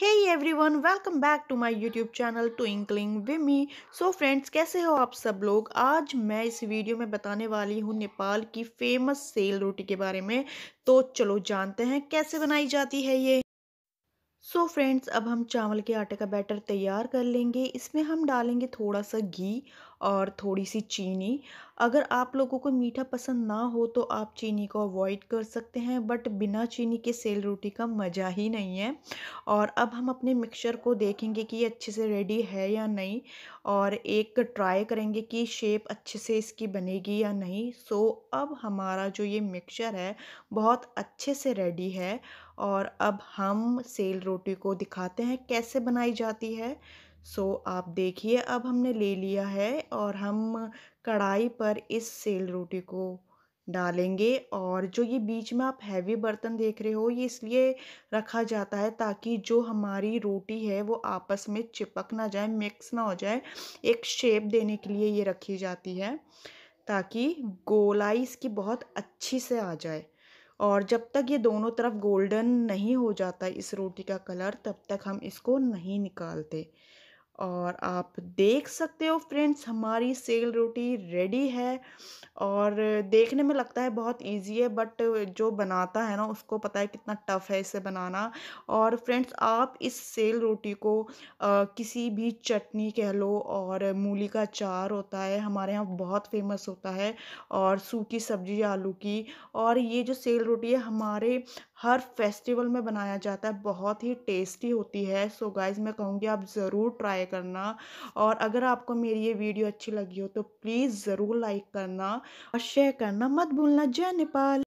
है everyone welcome back to my YouTube channel to inkling Vimi so friends कैसे हो आप सब लोग आज मैं इस वीडियो में बताने वाली हूँ नेपाल की फेमस सेल रोटी के बारे में तो चलो जानते हैं कैसे बनाई जाती है ये सो so फ्रेंड्स अब हम चावल के आटे का बैटर तैयार कर लेंगे इसमें हम डालेंगे थोड़ा सा घी और थोड़ी सी चीनी अगर आप लोगों को मीठा पसंद ना हो तो आप चीनी को अवॉइड कर सकते हैं बट बिना चीनी के सेल रोटी का मज़ा ही नहीं है और अब हम अपने मिक्सचर को देखेंगे कि ये अच्छे से रेडी है या नहीं और एक ट्राई करेंगे कि शेप अच्छे से इसकी बनेगी या नहीं सो so, अब हमारा जो ये मिक्सचर है बहुत अच्छे से रेडी है और अब हम सेल रोटी को दिखाते हैं कैसे बनाई जाती है सो आप देखिए अब हमने ले लिया है और हम कढ़ाई पर इस सेल रोटी को डालेंगे और जो ये बीच में आप हैवी बर्तन देख रहे हो ये इसलिए रखा जाता है ताकि जो हमारी रोटी है वो आपस में चिपक ना जाए मिक्स ना हो जाए एक शेप देने के लिए ये रखी जाती है ताकि गोलाई इसकी बहुत अच्छी से आ जाए और जब तक ये दोनों तरफ गोल्डन नहीं हो जाता इस रोटी का कलर तब तक हम इसको नहीं निकालते और आप देख सकते हो फ्रेंड्स हमारी सेल रोटी रेडी है और देखने में लगता है बहुत इजी है बट जो बनाता है ना उसको पता है कितना टफ़ है इसे बनाना और फ्रेंड्स आप इस सेल रोटी को आ, किसी भी चटनी कह लो और मूली का चार होता है हमारे यहाँ बहुत फेमस होता है और सूखी सब्जी आलू की और ये जो सेल रोटी है हमारे हर फेस्टिवल में बनाया जाता है बहुत ही टेस्टी होती है सो गाइज मैं कहूँगी आप ज़रूर ट्राई करना और अगर आपको मेरी ये वीडियो अच्छी लगी हो तो प्लीज़ ज़रूर लाइक करना और शेयर करना मत भूलना जय नेपाल